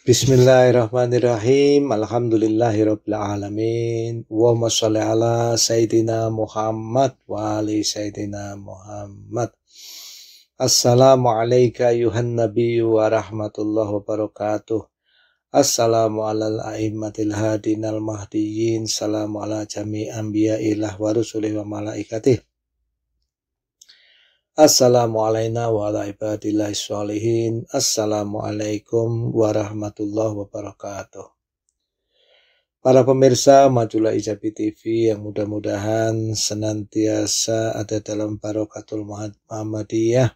Bismillahirrahmanirrahim. alamin. Allahumma salli ala sayidina Muhammad wa ali sayidina Muhammad. Assalamu alayka ayuhan nabiyyu wa rahmatullahi wa barakatuh. Assalamu alal a'immatil hadinal mahdiyyin. Salamu ala jami anbiya'illah wa rusulih wa malaikatih. Assalamualaikum warahmatullahi wabarakatuh. Assalamualaikum warahmatullahi wabarakatuh. Para pemirsa Majulah Ijabi TV yang mudah-mudahan senantiasa ada dalam barokatul Muhammadiyah.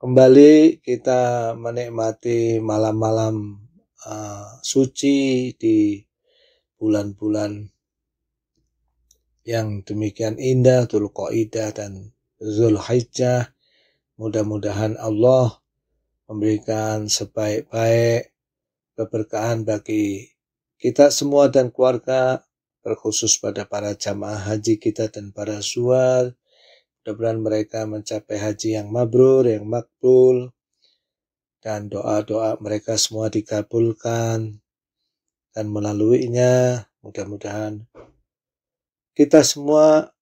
Kembali kita menikmati malam-malam uh, suci di bulan-bulan yang demikian indah, Dzulqa'dah dan Zulhijjah. Mudah-mudahan Allah memberikan sebaik-baik keberkahan bagi kita semua dan keluarga, terkhusus pada para jamaah haji kita dan para suar. Mudah-mudahan mereka mencapai haji yang mabrur, yang makbul, dan doa-doa mereka semua dikabulkan. Dan melaluinya, mudah-mudahan kita semua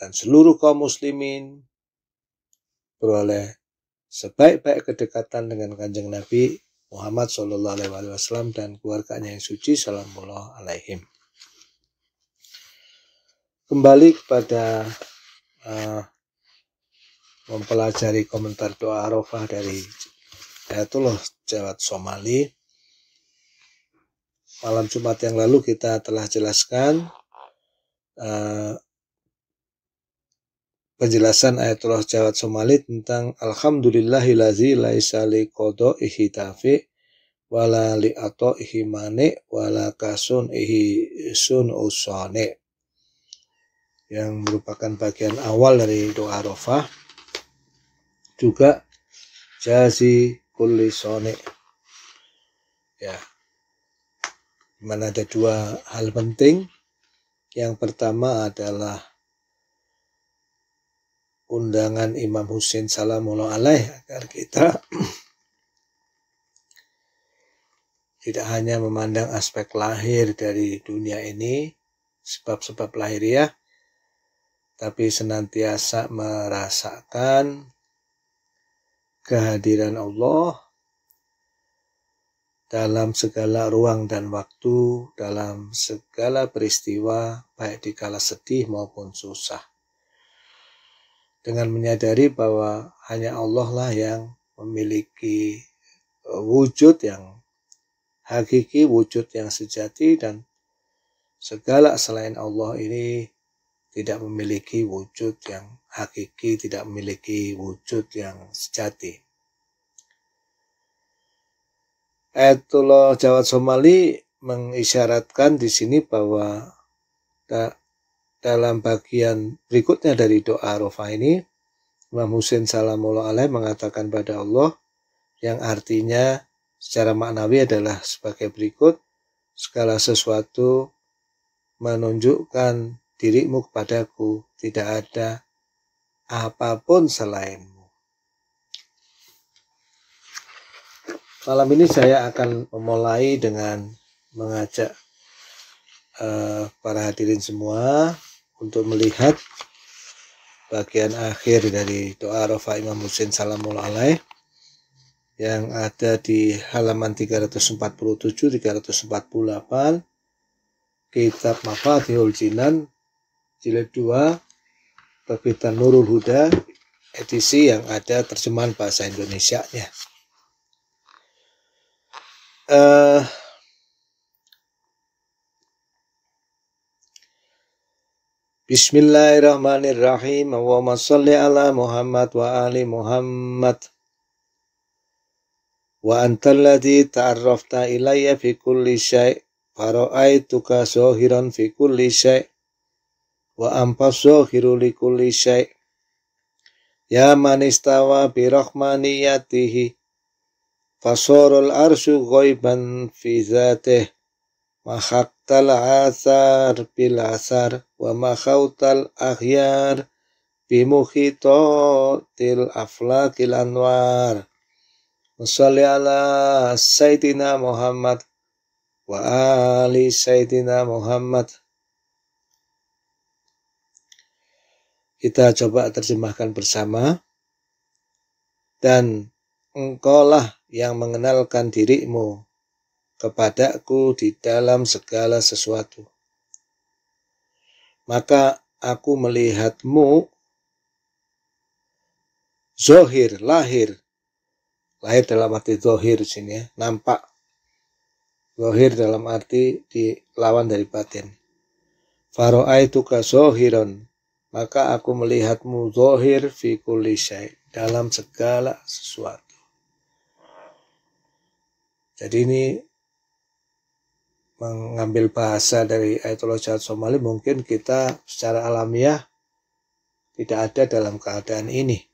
dan seluruh kaum muslimin beroleh sebaik-baik kedekatan dengan kanjeng Nabi Muhammad SAW dan keluarganya yang suci Salamullah Alaihim. Kembali kepada uh, mempelajari komentar doa Arafah dari Ayatullah Jawat Somali. Malam Jumat yang lalu kita telah jelaskan uh, penjelasan Ayatullah Jawad Somali tentang Alhamdulillahilazi laisa li kodo ihi tafi wala li ato ihi mani wala kasun ihi sun usane yang merupakan bagian awal dari doa rofah juga jazi kulli sone ya mana ada dua hal penting yang pertama adalah undangan Imam Hussein Salamullah alaih agar kita tidak hanya memandang aspek lahir dari dunia ini, sebab-sebab lahir ya tapi senantiasa merasakan kehadiran Allah dalam segala ruang dan waktu, dalam segala peristiwa, baik di kala sedih maupun susah dengan menyadari bahwa hanya Allah lah yang memiliki e, wujud yang hakiki, wujud yang sejati dan segala selain Allah ini tidak memiliki wujud yang hakiki, tidak memiliki wujud yang sejati. Ayatullah Jawad Somali mengisyaratkan di sini bahwa dalam bagian berikutnya dari doa rofa ini, Imam Husain Salamullah Alaih mengatakan pada Allah yang artinya secara maknawi adalah sebagai berikut, segala sesuatu menunjukkan dirimu kepadaku, tidak ada apapun selainmu. Malam ini saya akan memulai dengan mengajak uh, para hadirin semua untuk melihat bagian akhir dari doa Rafa Imam Husin Salamul Alaih yang ada di halaman 347 348 Kitab Mafatihul Jinan jilid 2 terbitan Nurul Huda edisi yang ada terjemahan bahasa Indonesia-nya. Uh, بسم الله الرحمن الرحيم اللهم صل على محمد وآل محمد وأنت الذي تعرفت إلي في كل شيء فرأيتك ظاهرا في كل شيء وأنت الساهر لكل شيء يا من استوى برحمانيته فصار العرش غيبا في ذاته Mahaktal asar bil asar wa makhautal akhyar bimuhito til aflaqil anwar. Wasalli ala Sayyidina Muhammad wa ali Sayyidina Muhammad. Kita coba terjemahkan bersama. Dan engkaulah yang mengenalkan dirimu kepadaku di dalam segala sesuatu. Maka aku melihatmu zohir, lahir. Lahir dalam arti zohir sini ya, nampak. Zohir dalam arti dilawan dari batin. tuka zohiron, maka aku melihatmu zohir fi kulisai, dalam segala sesuatu. Jadi ini mengambil bahasa dari Ayatollah Jahat Somali mungkin kita secara alamiah tidak ada dalam keadaan ini.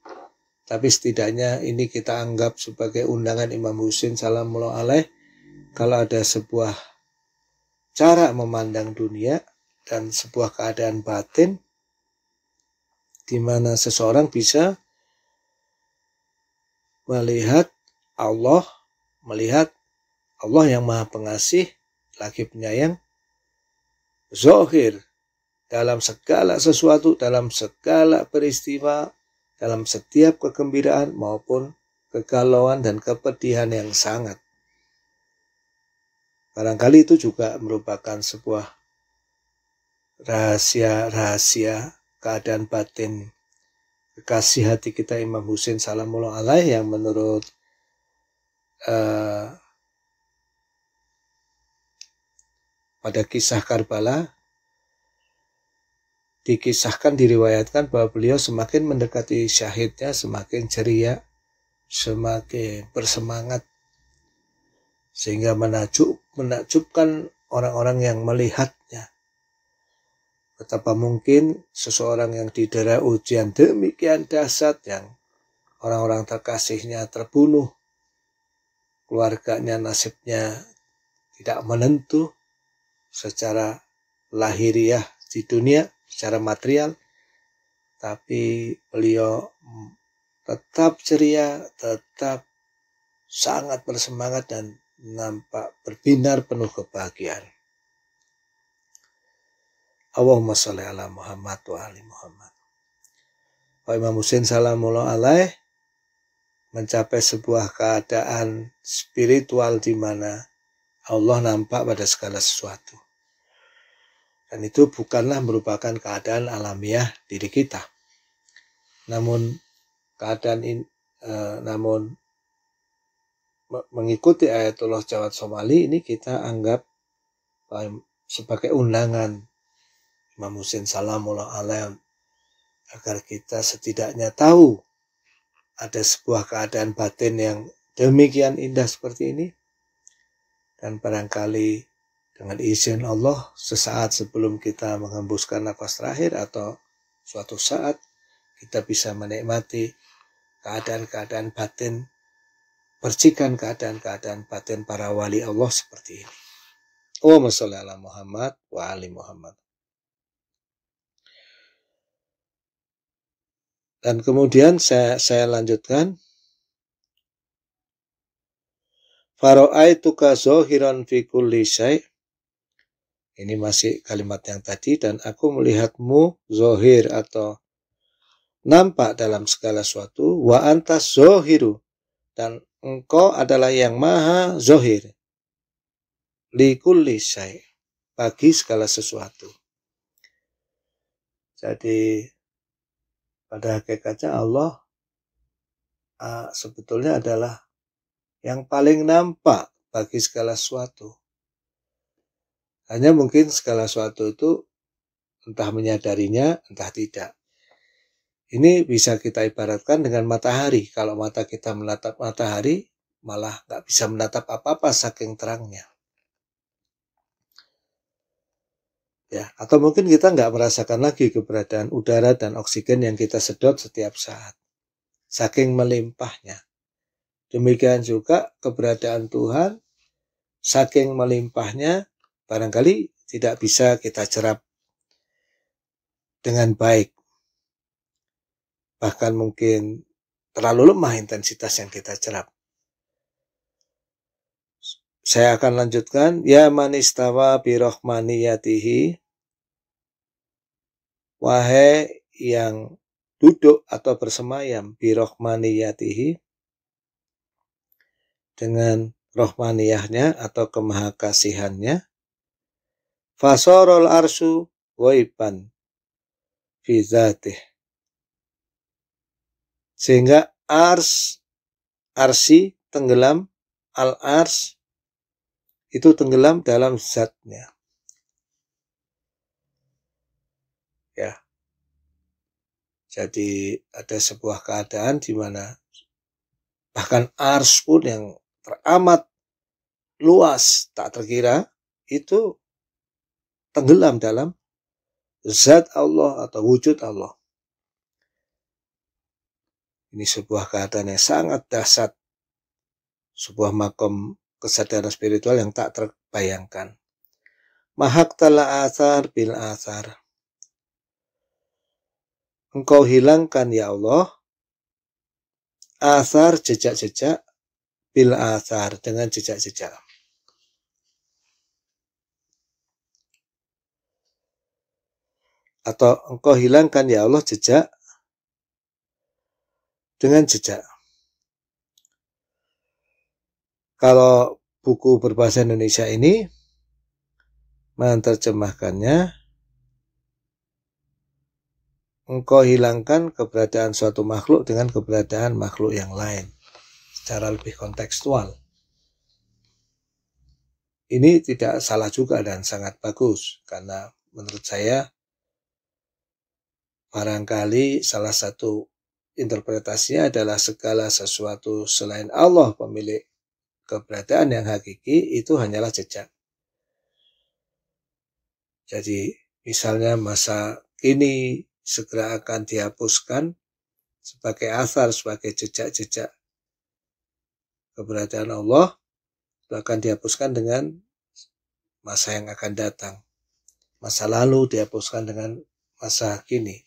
Tapi setidaknya ini kita anggap sebagai undangan Imam Husin salam alaih kalau ada sebuah cara memandang dunia dan sebuah keadaan batin di mana seseorang bisa melihat Allah, melihat Allah yang Maha Pengasih lagi penyayang zohir dalam segala sesuatu, dalam segala peristiwa, dalam setiap kegembiraan maupun kegalauan dan kepedihan yang sangat. Barangkali itu juga merupakan sebuah rahasia-rahasia keadaan batin kekasih hati kita Imam Husin Salamullah Alaih yang menurut uh, pada kisah Karbala dikisahkan diriwayatkan bahwa beliau semakin mendekati syahidnya semakin ceria semakin bersemangat sehingga menakjub menakjubkan orang-orang yang melihatnya betapa mungkin seseorang yang didera ujian demikian dahsyat yang orang-orang terkasihnya terbunuh keluarganya nasibnya tidak menentu secara lahiriah di dunia, secara material, tapi beliau tetap ceria, tetap sangat bersemangat dan nampak berbinar penuh kebahagiaan. Allahumma sholli ala Muhammad wa ali Muhammad. Pak Imam Husin salamullah alaih mencapai sebuah keadaan spiritual di mana Allah nampak pada segala sesuatu. Dan itu bukanlah merupakan keadaan alamiah diri kita. Namun keadaan in, e, namun mengikuti Ayatullah jawa Somali ini kita anggap sebagai undangan Imam Husin Salamullah Alaih agar kita setidaknya tahu ada sebuah keadaan batin yang demikian indah seperti ini dan barangkali dengan izin Allah sesaat sebelum kita menghembuskan nafas terakhir atau suatu saat kita bisa menikmati keadaan-keadaan batin percikan keadaan-keadaan batin para wali Allah seperti ini. Allahumma sholli ala Muhammad wa ali Muhammad. Dan kemudian saya, saya lanjutkan Faro'aituka zohiran fi kulli syai' Ini masih kalimat yang tadi dan aku melihatmu zohir atau nampak dalam segala sesuatu wa antas zohiru dan engkau adalah yang maha zohir kulli syai bagi segala sesuatu. Jadi pada hakikatnya Allah ah, sebetulnya adalah yang paling nampak bagi segala sesuatu hanya mungkin segala sesuatu itu entah menyadarinya, entah tidak. Ini bisa kita ibaratkan dengan matahari. Kalau mata kita menatap matahari, malah nggak bisa menatap apa-apa saking terangnya. Ya, atau mungkin kita nggak merasakan lagi keberadaan udara dan oksigen yang kita sedot setiap saat. Saking melimpahnya. Demikian juga keberadaan Tuhan, saking melimpahnya, barangkali tidak bisa kita cerap dengan baik. Bahkan mungkin terlalu lemah intensitas yang kita cerap. Saya akan lanjutkan. Ya manistawa yatihi Wahai yang duduk atau bersemayam yatihi Dengan rohmaniyahnya atau kemahakasihannya Fasorol arsu goiban fi Sehingga ars, arsi tenggelam, al ars itu tenggelam dalam zatnya. Ya. Jadi ada sebuah keadaan di mana bahkan ars pun yang teramat luas tak terkira itu tenggelam dalam zat Allah atau wujud Allah. Ini sebuah keadaan yang sangat dahsyat. Sebuah makom kesadaran spiritual yang tak terbayangkan. Mahak tala asar bil asar. Engkau hilangkan ya Allah asar jejak-jejak bil asar dengan jejak-jejak. atau engkau hilangkan ya Allah jejak dengan jejak. Kalau buku berbahasa Indonesia ini menerjemahkannya engkau hilangkan keberadaan suatu makhluk dengan keberadaan makhluk yang lain secara lebih kontekstual. Ini tidak salah juga dan sangat bagus karena menurut saya Barangkali salah satu interpretasinya adalah segala sesuatu selain Allah pemilik keberadaan yang hakiki itu hanyalah jejak. Jadi misalnya masa kini segera akan dihapuskan sebagai asar, sebagai jejak-jejak keberadaan Allah akan dihapuskan dengan masa yang akan datang. Masa lalu dihapuskan dengan masa kini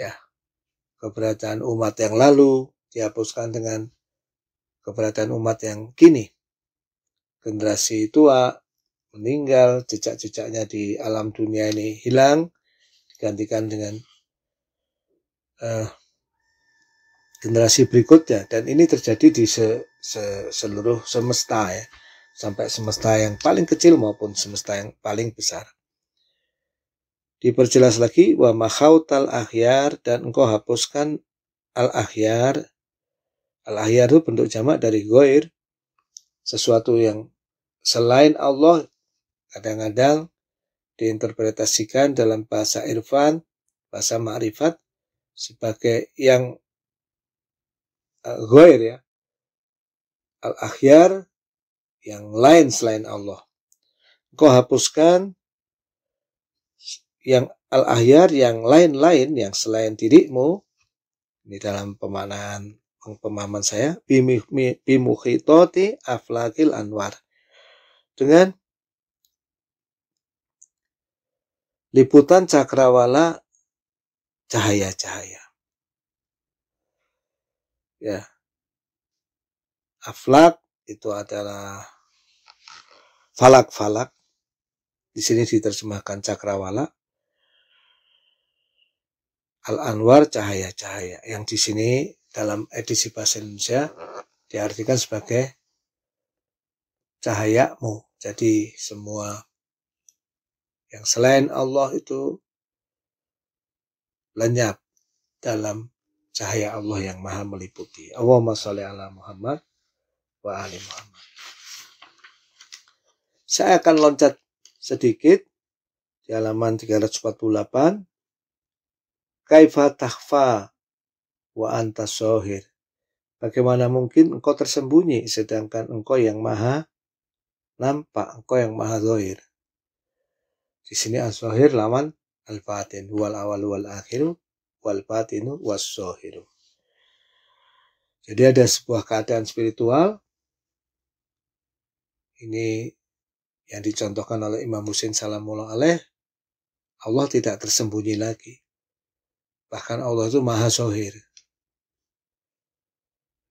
ya keberadaan umat yang lalu dihapuskan dengan keberadaan umat yang kini. Generasi tua meninggal, jejak-jejaknya di alam dunia ini hilang, digantikan dengan uh, generasi berikutnya. Dan ini terjadi di se, se, seluruh semesta ya, sampai semesta yang paling kecil maupun semesta yang paling besar. Diperjelas lagi wa makhautal akhyar dan engkau hapuskan al akhyar Al akhyar itu bentuk jamak dari goir. Sesuatu yang selain Allah kadang-kadang diinterpretasikan dalam bahasa irfan, bahasa ma'rifat sebagai yang eh, goir ya. Al-akhyar yang lain selain Allah. Engkau hapuskan yang al-ahyar yang lain-lain yang selain dirimu ini dalam pemahaman pemahaman saya bimukhitoti aflakil anwar dengan liputan cakrawala cahaya-cahaya ya aflak itu adalah falak-falak di sini diterjemahkan cakrawala Al-Anwar cahaya-cahaya yang di sini dalam edisi bahasa Indonesia diartikan sebagai cahayamu. Jadi semua yang selain Allah itu lenyap dalam cahaya Allah yang maha meliputi. Allahumma sholli ala Muhammad wa ali Muhammad. Saya akan loncat sedikit di halaman 348 Kaifa tahfa wa anta sohir. Bagaimana mungkin engkau tersembunyi sedangkan engkau yang maha nampak, engkau yang maha zohir. Di sini as-zohir lawan al-batin, wal awal wal akhiru, wal batinu was zohiru. Jadi ada sebuah keadaan spiritual. Ini yang dicontohkan oleh Imam Husin Salamullah Aleh. Allah tidak tersembunyi lagi. Bahkan Allah itu maha sohir.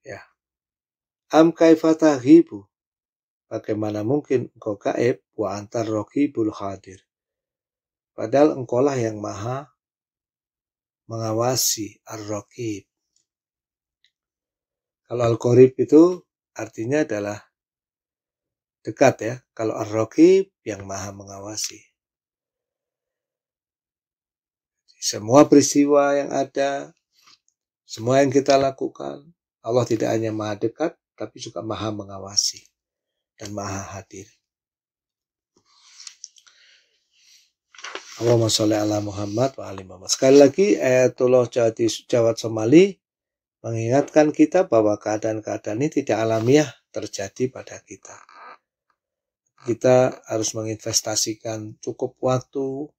Ya. Am kaifatahibu. Bagaimana mungkin engkau kaib wa antar rohibul hadir. Padahal engkau lah yang maha mengawasi ar-raqib. Kalau al-qarib itu artinya adalah dekat ya. Kalau ar-raqib yang maha mengawasi. semua peristiwa yang ada, semua yang kita lakukan, Allah tidak hanya maha dekat, tapi juga maha mengawasi dan maha hadir. Allahumma sholli ala Muhammad wa ali Muhammad. Sekali lagi Ayatullah Jawati Jawat Somali mengingatkan kita bahwa keadaan-keadaan ini tidak alamiah terjadi pada kita. Kita harus menginvestasikan cukup waktu,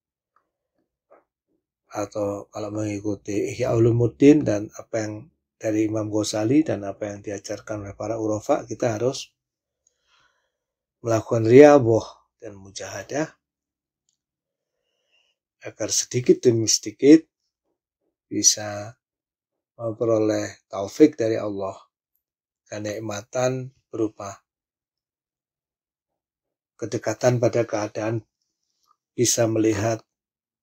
atau kalau mengikuti Ihya Ulumuddin dan apa yang dari Imam Ghazali dan apa yang diajarkan oleh para urofa kita harus melakukan riaboh dan mujahadah agar sedikit demi sedikit bisa memperoleh taufik dari Allah kenikmatan berupa kedekatan pada keadaan bisa melihat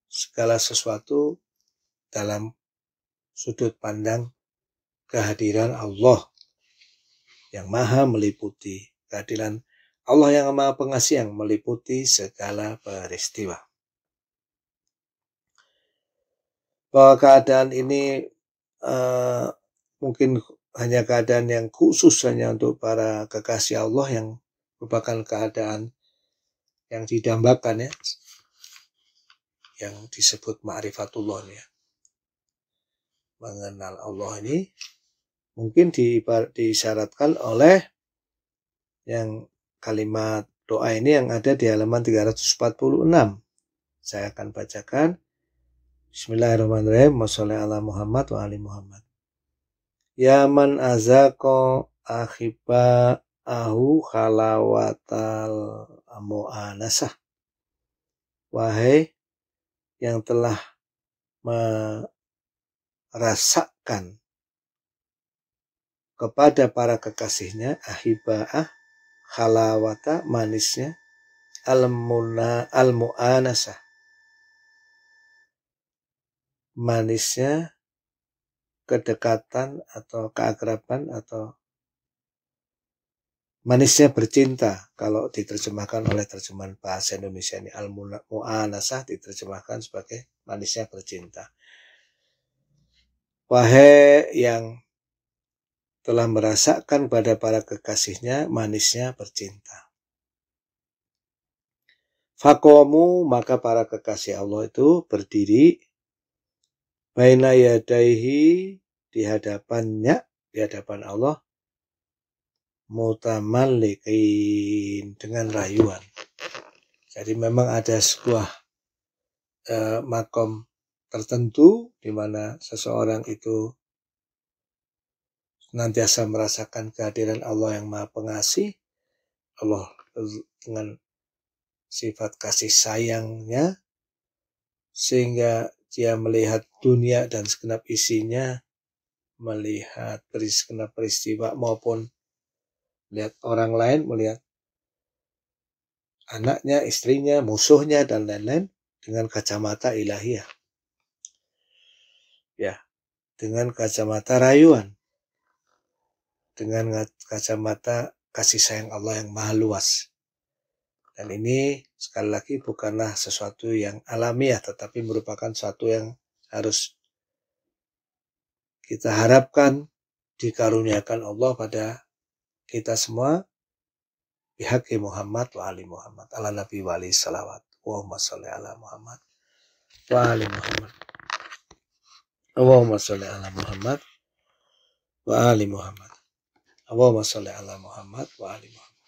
segala sesuatu dalam sudut pandang kehadiran Allah yang maha meliputi keadilan Allah yang maha pengasih yang meliputi segala peristiwa. Bahwa keadaan ini uh, mungkin hanya keadaan yang khusus hanya untuk para kekasih Allah yang merupakan keadaan yang didambakan ya yang disebut ma'rifatullah ya. Mengenal Allah ini mungkin disyaratkan oleh yang kalimat doa ini yang ada di halaman 346. Saya akan bacakan. Bismillahirrahmanirrahim. Wassalamu'alaikum ala Muhammad wa ali Muhammad. Ya man azako akhiba ahu khalawatal amu'anasah. Wahai yang telah merasakan kepada para kekasihnya ahibah halawata manisnya al almuanasa manisnya kedekatan atau keakraban atau manisnya bercinta kalau diterjemahkan oleh terjemahan bahasa Indonesia ini al muanasah diterjemahkan sebagai manisnya bercinta. Wahai yang telah merasakan pada para kekasihnya manisnya bercinta. Fakomu maka para kekasih Allah itu berdiri baina yadaihi di hadapannya di hadapan Allah mutamalikin dengan rayuan. Jadi memang ada sebuah eh, makom tertentu di mana seseorang itu senantiasa merasakan kehadiran Allah yang Maha Pengasih, Allah dengan sifat kasih sayangnya, sehingga dia melihat dunia dan segenap isinya, melihat segenap peristiwa maupun melihat orang lain, melihat anaknya, istrinya, musuhnya, dan lain-lain dengan kacamata ilahiyah. Ya, dengan kacamata rayuan. Dengan kacamata kasih sayang Allah yang maha luas. Dan ini sekali lagi bukanlah sesuatu yang alamiah, tetapi merupakan sesuatu yang harus kita harapkan dikaruniakan Allah pada kita semua pihaknya Muhammad wa ali Muhammad ala nabi wa ali salawat Allahumma sholli ala Muhammad wa ali Muhammad Allahumma sholli ala Muhammad wa ali Muhammad Allahumma sholli ala Muhammad wa ali Muhammad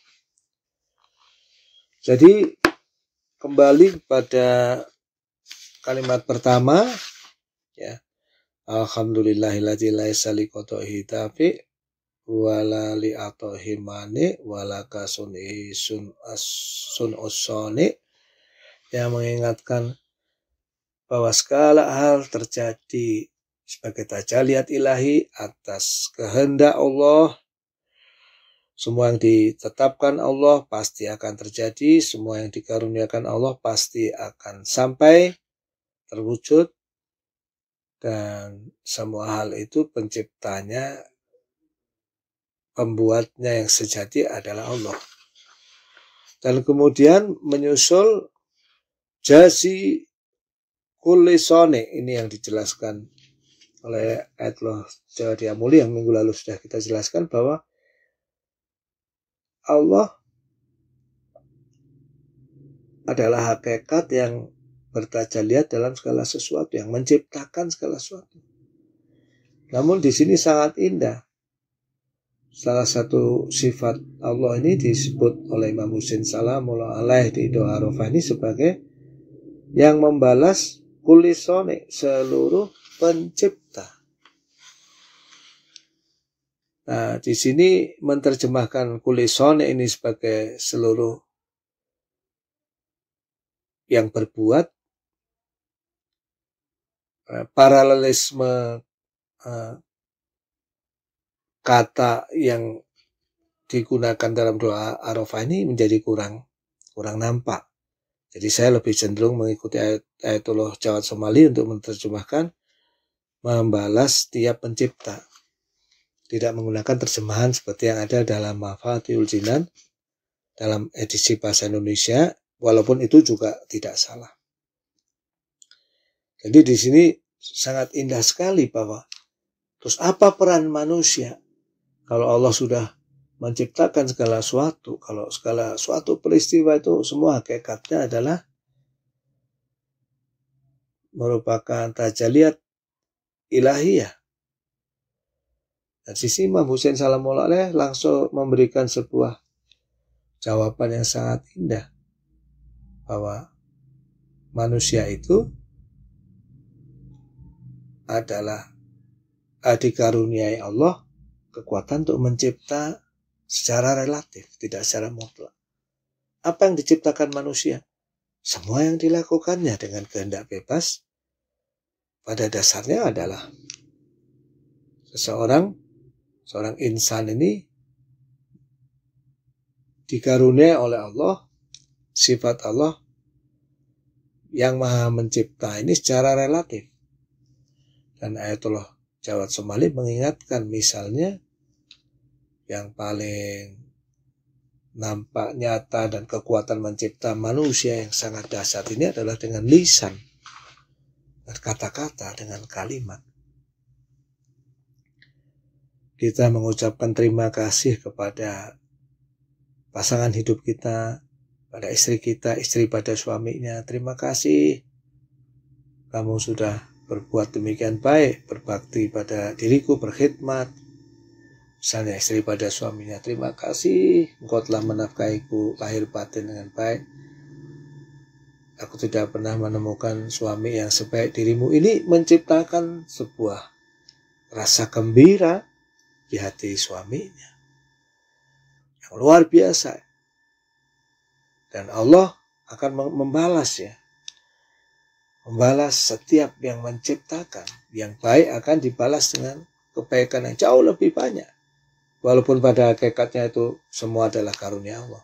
jadi kembali kepada kalimat pertama ya Alhamdulillahilladzi laisa liqatahi tafi wala li atohimani wala sun as sun usoni yang mengingatkan bahwa segala hal terjadi sebagai tajaliat ilahi atas kehendak Allah semua yang ditetapkan Allah pasti akan terjadi, semua yang dikaruniakan Allah pasti akan sampai terwujud dan semua hal itu penciptanya pembuatnya yang sejati adalah Allah. Dan kemudian menyusul jasi kulisone ini yang dijelaskan oleh Ayatullah Jawa Muli yang minggu lalu sudah kita jelaskan bahwa Allah adalah hakikat yang bertajaliat dalam segala sesuatu yang menciptakan segala sesuatu. Namun di sini sangat indah salah satu sifat Allah ini disebut oleh Imam Husin Salamullah alaih di doa Arafah ini sebagai yang membalas kulisone seluruh pencipta. Nah, di sini menerjemahkan kulisone ini sebagai seluruh yang berbuat eh, paralelisme eh, kata yang digunakan dalam doa Arafah ini menjadi kurang kurang nampak. Jadi saya lebih cenderung mengikuti ayat, ayatullah Jawad Somali untuk menerjemahkan membalas tiap pencipta. Tidak menggunakan terjemahan seperti yang ada dalam Mafatihul Jinan dalam edisi bahasa Indonesia, walaupun itu juga tidak salah. Jadi di sini sangat indah sekali bahwa terus apa peran manusia kalau Allah sudah menciptakan segala sesuatu, kalau segala suatu peristiwa itu semua hakikatnya adalah merupakan tajaliat ilahiyah. Dan sisi Imam Hussein Salamualaikum langsung memberikan sebuah jawaban yang sangat indah bahwa manusia itu adalah karuniai Allah kekuatan untuk mencipta secara relatif, tidak secara mutlak. Apa yang diciptakan manusia? Semua yang dilakukannya dengan kehendak bebas pada dasarnya adalah seseorang, seorang insan ini dikaruniai oleh Allah sifat Allah yang maha mencipta ini secara relatif. Dan ayatullah Jawat Somali mengingatkan misalnya yang paling nampak nyata dan kekuatan mencipta manusia yang sangat dahsyat ini adalah dengan lisan kata-kata dengan kalimat. Kita mengucapkan terima kasih kepada pasangan hidup kita, pada istri kita, istri pada suaminya. Terima kasih kamu sudah berbuat demikian baik, berbakti pada diriku, berkhidmat. Misalnya istri pada suaminya, terima kasih engkau telah menafkahiku lahir batin dengan baik. Aku tidak pernah menemukan suami yang sebaik dirimu. Ini menciptakan sebuah rasa gembira di hati suaminya. Yang luar biasa. Dan Allah akan membalasnya membalas setiap yang menciptakan. Yang baik akan dibalas dengan kebaikan yang jauh lebih banyak. Walaupun pada hakikatnya itu semua adalah karunia Allah.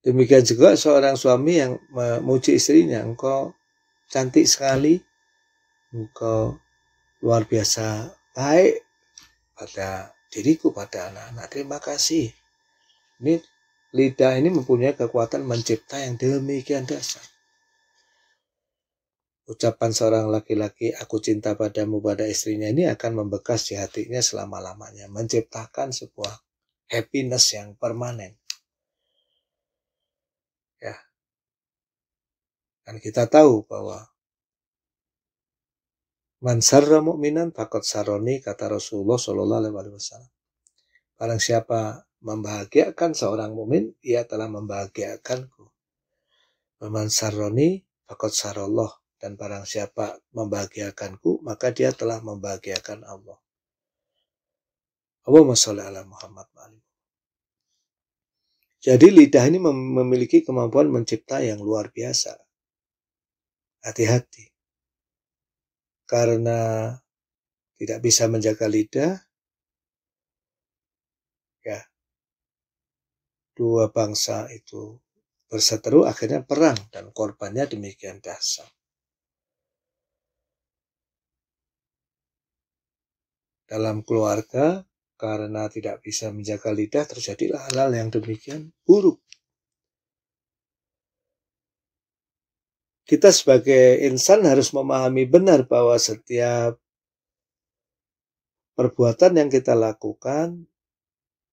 Demikian juga seorang suami yang memuji istrinya, engkau cantik sekali, engkau luar biasa baik pada diriku, pada anak-anak. Terima kasih. Ini lidah ini mempunyai kekuatan mencipta yang demikian dasar ucapan seorang laki-laki aku cinta padamu pada istrinya ini akan membekas di hatinya selama-lamanya, menciptakan sebuah happiness yang permanen. Ya. Dan kita tahu bahwa man mukminan fakot saroni kata Rasulullah Shallallahu alaihi wasallam. Barang siapa membahagiakan seorang mukmin, ia telah membahagiakanku. Man saroni fakot sarallah dan barang siapa membahagiakanku, maka dia telah membahagiakan Allah. Allahumma sholli ala Muhammad Ali. Jadi lidah ini memiliki kemampuan mencipta yang luar biasa. Hati-hati. Karena tidak bisa menjaga lidah, ya dua bangsa itu berseteru akhirnya perang dan korbannya demikian dahsyat. dalam keluarga karena tidak bisa menjaga lidah terjadilah hal-hal yang demikian buruk. Kita sebagai insan harus memahami benar bahwa setiap perbuatan yang kita lakukan,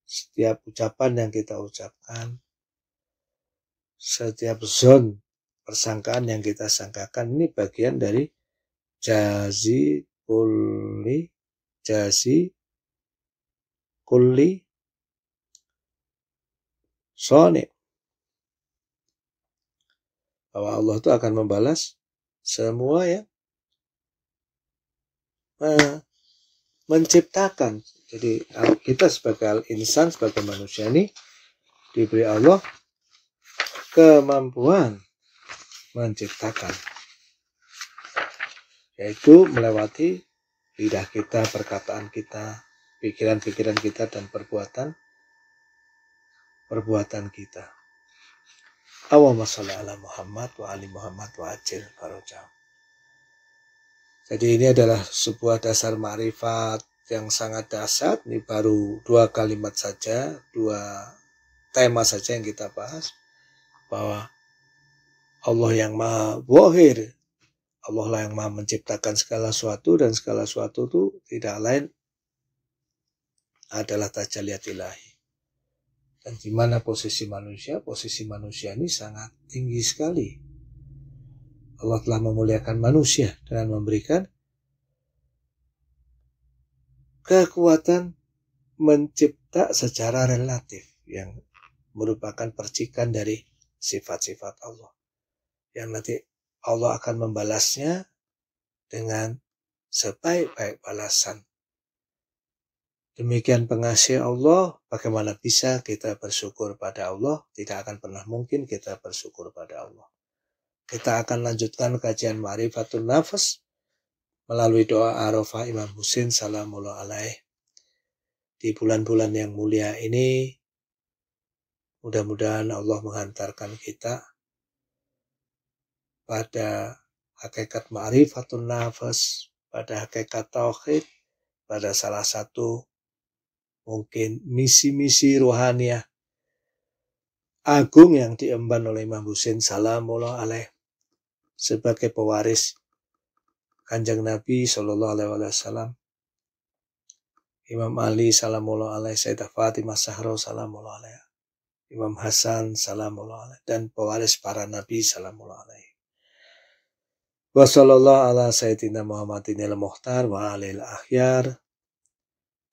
setiap ucapan yang kita ucapkan, setiap zon persangkaan yang kita sangkakan ini bagian dari jazi jasi Kuli, soni bahwa Allah itu akan membalas semua yang menciptakan. Jadi kita sebagai insan, sebagai manusia ini diberi Allah kemampuan menciptakan. Yaitu melewati lidah kita, perkataan kita, pikiran-pikiran kita, dan perbuatan perbuatan kita. Allahumma sholli ala Muhammad wa ali Muhammad wa ajil barokah. Jadi ini adalah sebuah dasar marifat yang sangat dasar. Ini baru dua kalimat saja, dua tema saja yang kita bahas. Bahwa Allah yang maha bohir, Allah lah yang maha menciptakan segala sesuatu dan segala sesuatu itu tidak lain adalah tajaliat ilahi. Dan di mana posisi manusia? Posisi manusia ini sangat tinggi sekali. Allah telah memuliakan manusia dengan memberikan kekuatan mencipta secara relatif yang merupakan percikan dari sifat-sifat Allah yang nanti Allah akan membalasnya dengan sebaik-baik balasan. Demikian pengasih Allah, bagaimana bisa kita bersyukur pada Allah? Tidak akan pernah mungkin kita bersyukur pada Allah. Kita akan lanjutkan kajian Ma'rifatun Nafas melalui doa Arafah Imam Husin Salamullah Alaih. Di bulan-bulan yang mulia ini, mudah-mudahan Allah menghantarkan kita pada hakikat ma'rifatun nafas, pada hakikat tauhid, pada salah satu mungkin misi-misi ruhaniah agung yang diemban oleh Imam Husin salamullah alaih sebagai pewaris kanjeng Nabi sallallahu Alaihi Wasallam Imam Ali salamullah alaih Sayyidah Fatimah Sahro salamullah alaih Imam Hasan salamullah alaih dan pewaris para Nabi salamullah alaih Wassalamualaikum ala sayyidina Muhammadin al-Muhtar wa alil akhyar.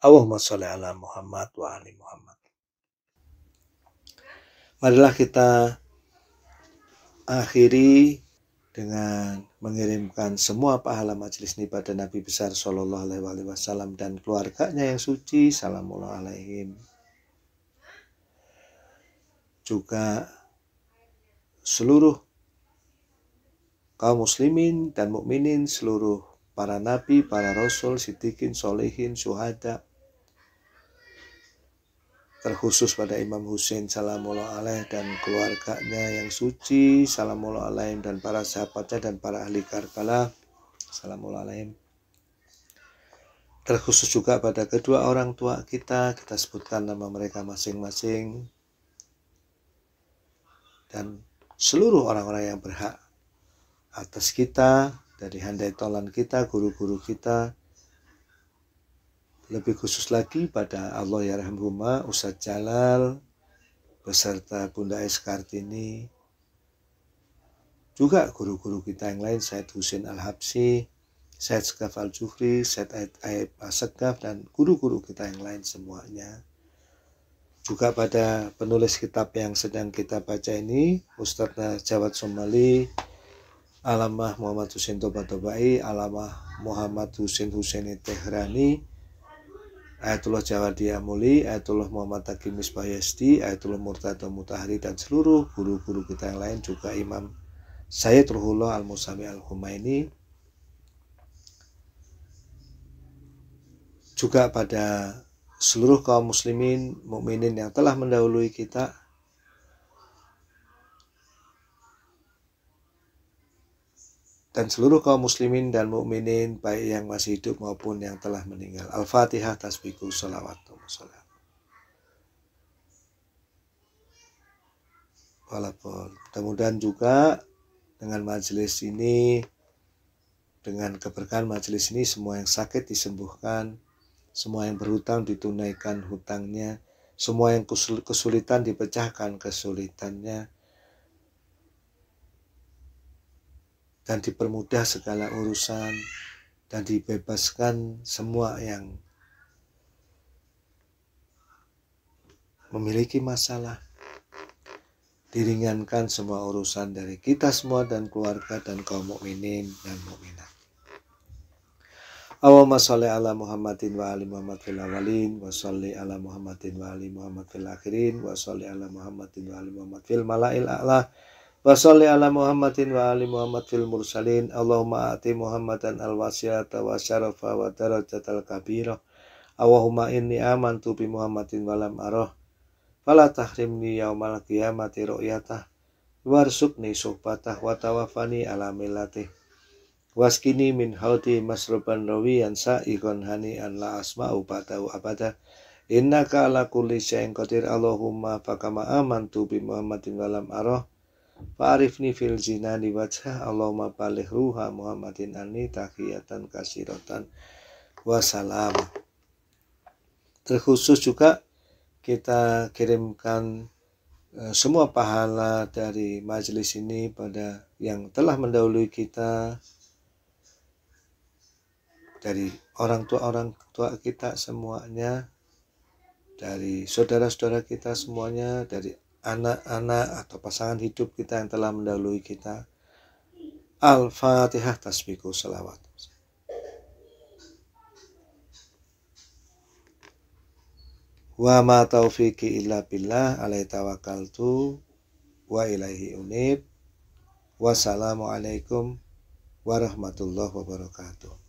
Allahumma sholli ala Muhammad wa ali Muhammad. Marilah kita akhiri dengan mengirimkan semua pahala majelis ini pada Nabi besar Shallallahu Alaihi Wasallam dan keluarganya yang suci sallallahu alaihi. juga seluruh kaum muslimin dan mukminin seluruh para nabi, para rasul, sitikin solehin, syuhada terkhusus pada Imam Hussein salamullah alaih dan keluarganya yang suci salamullah alaih dan para sahabatnya dan para ahli Karbala salamullah alaih terkhusus juga pada kedua orang tua kita kita sebutkan nama mereka masing-masing dan seluruh orang-orang yang berhak atas kita, dari handai tolan kita, guru-guru kita, lebih khusus lagi pada Allah ya Rahmahumma, Ustadz Jalal, beserta Bunda Es Kartini, juga guru-guru kita yang lain, Syed Husin Al-Habsi, Syed Sekaf Al-Jufri, Said Aib Asekaf, dan guru-guru kita yang lain semuanya. Juga pada penulis kitab yang sedang kita baca ini, Ustadz Jawad Somali, alamah Muhammad Hussein Toba Tobai alamah Muhammad Hussein Hussein Tehrani Ayatullah Jawadiyah Muli Ayatullah Muhammad Hakim Misbahyasti Ayatullah Murtado Mutahari dan seluruh guru-guru kita yang lain juga Imam Sayyid Ruhullah Al-Musami Al-Humaini juga pada seluruh kaum muslimin mukminin yang telah mendahului kita dan seluruh kaum muslimin dan mukminin baik yang masih hidup maupun yang telah meninggal. Al-Fatihah tasbihku salawat salam. Walaupun mudah-mudahan juga dengan majelis ini dengan keberkahan majelis ini semua yang sakit disembuhkan, semua yang berhutang ditunaikan hutangnya, semua yang kesulitan dipecahkan kesulitannya dan dipermudah segala urusan dan dibebaskan semua yang memiliki masalah diringankan semua urusan dari kita semua dan keluarga dan kaum mukminin dan mukminat. Allahumma sholli ala Muhammadin wa ali Muhammad fil awalin wa sholli ala Muhammadin wa ali Muhammad fil akhirin wa sholli ala Muhammadin wa ali Muhammad fil mala'il a'la Wa salli ala Muhammadin wa ali Muhammad fil mursalin. Allahumma ati Muhammadan al wasiata wa syarafa wa darajatal kabiro Allahumma inni amantu bi Muhammadin walam aroh. Fala tahrimni yaumal qiyamati ru'yatah. Warsukni suhbatah wa tawafani ala milatih. Waskini min haudi masruban rawiyan sa'igon hani'an la asma'u batau abada Innaka ala kulli syai'in qadir Allahumma fakama amantu bi Muhammadin walam aroh. Fa'arifni fil zina di wajah Allahumma balih ruha Muhammadin Ani takhiyatan Kasirotan wasalam. Terkhusus juga kita kirimkan e, semua pahala dari majelis ini pada yang telah mendahului kita dari orang tua orang tua kita semuanya dari saudara-saudara kita semuanya dari anak-anak atau pasangan hidup kita yang telah mendahului kita. Al-Fatihah tasbiku salawat. Wa ma taufiqi illa billah alaihi tawakkaltu wa ilaihi unib. Wassalamualaikum warahmatullahi wabarakatuh.